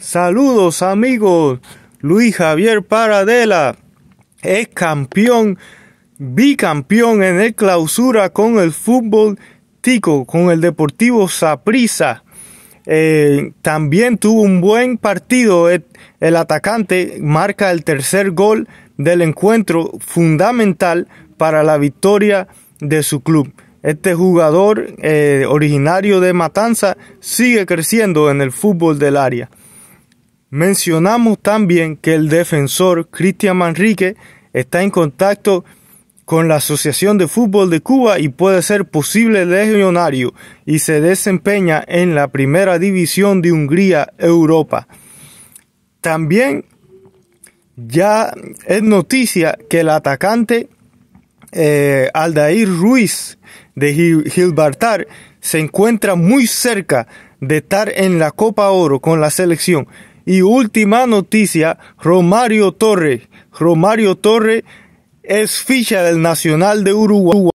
Saludos amigos, Luis Javier Paradela es campeón, bicampeón en el clausura con el fútbol tico, con el Deportivo Saprissa. Eh, también tuvo un buen partido. El, atacante marca el tercer gol del encuentro, fundamental para la victoria de su club. Este jugador eh, originario de Matanza sigue creciendo en el fútbol del área. Mencionamos también que el defensor Cristian Manrique está en contacto con la Asociación de Fútbol de Cuba y puede ser posible legionario y se desempeña en la primera división de Hungría, Europa. También ya es noticia que el atacante eh, Aldair Ruiz de Gilbertar se encuentra muy cerca de estar en la Copa Oro con la selección, y última noticia, Romario Torre. Romario Torre es ficha del Nacional de Uruguay.